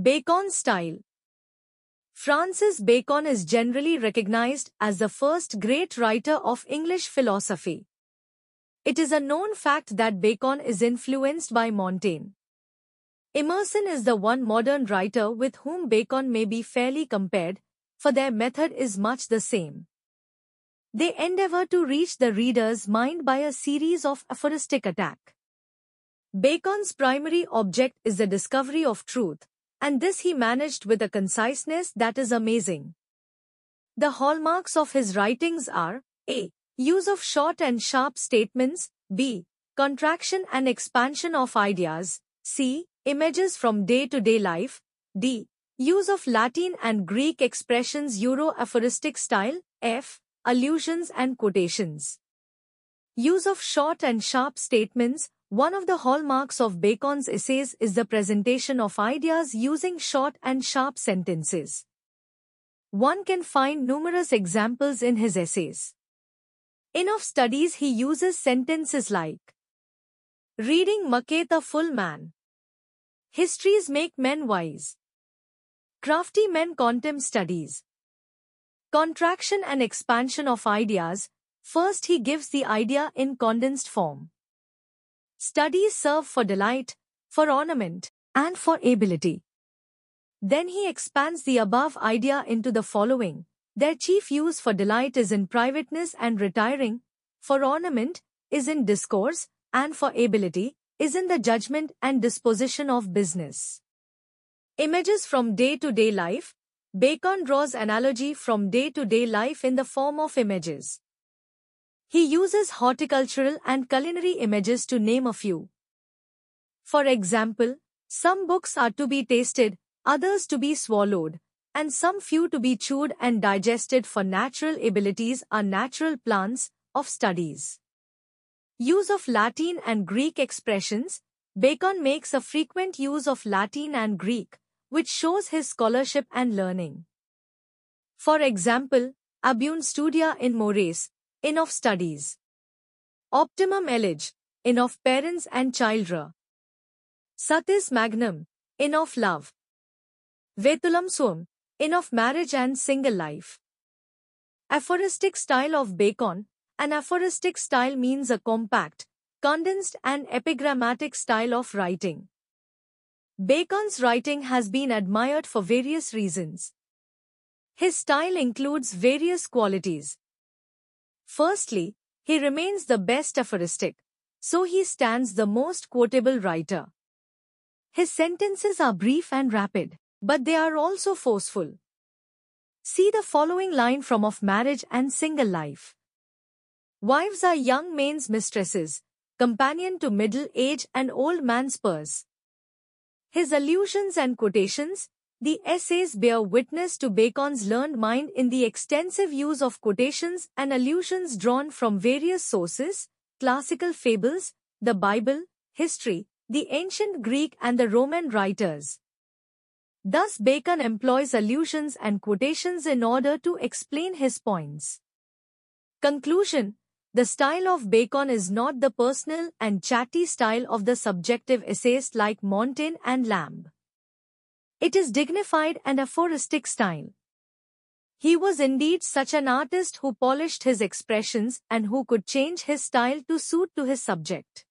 Bacon style Francis Bacon is generally recognized as the first great writer of English philosophy. It is a known fact that Bacon is influenced by Montaigne. Emerson is the one modern writer with whom Bacon may be fairly compared, for their method is much the same. They endeavor to reach the reader's mind by a series of aphoristic attack. Bacon's primary object is the discovery of truth, and this he managed with a conciseness that is amazing. The hallmarks of his writings are a. Use of short and sharp statements, b. Contraction and expansion of ideas, c. Images from day-to-day -day life, d. Use of Latin and Greek expressions Euro-aphoristic style, f. Allusions and quotations. Use of short and sharp statements, one of the hallmarks of Bacon's essays is the presentation of ideas using short and sharp sentences. One can find numerous examples in his essays. In of studies he uses sentences like Reading maketh a full man. Histories make men wise. Crafty men contemn studies. Contraction and expansion of ideas. First he gives the idea in condensed form. Studies serve for delight, for ornament, and for ability. Then he expands the above idea into the following. Their chief use for delight is in privateness and retiring, for ornament is in discourse, and for ability is in the judgment and disposition of business. Images from day-to-day -day life Bacon draws analogy from day-to-day -day life in the form of images. He uses horticultural and culinary images to name a few. For example, some books are to be tasted, others to be swallowed, and some few to be chewed and digested for natural abilities are natural plants of studies. Use of Latin and Greek expressions Bacon makes a frequent use of Latin and Greek, which shows his scholarship and learning. For example, Abun studia in mores, in of studies. Optimum elige, in of parents and childra. Satis magnum, in of love. Vetulam suam, in of marriage and single life. Aphoristic style of Bacon An aphoristic style means a compact, condensed and epigrammatic style of writing. Bacon's writing has been admired for various reasons. His style includes various qualities, Firstly, he remains the best aphoristic, so he stands the most quotable writer. His sentences are brief and rapid, but they are also forceful. See the following line from Of Marriage and Single Life. Wives are young men's mistresses, companion to middle age and old man's spurs. His allusions and quotations, the essays bear witness to Bacon's learned mind in the extensive use of quotations and allusions drawn from various sources, classical fables, the Bible, history, the ancient Greek and the Roman writers. Thus Bacon employs allusions and quotations in order to explain his points. Conclusion The style of Bacon is not the personal and chatty style of the subjective essayist like Montaigne and Lamb. It is dignified and aphoristic style. He was indeed such an artist who polished his expressions and who could change his style to suit to his subject.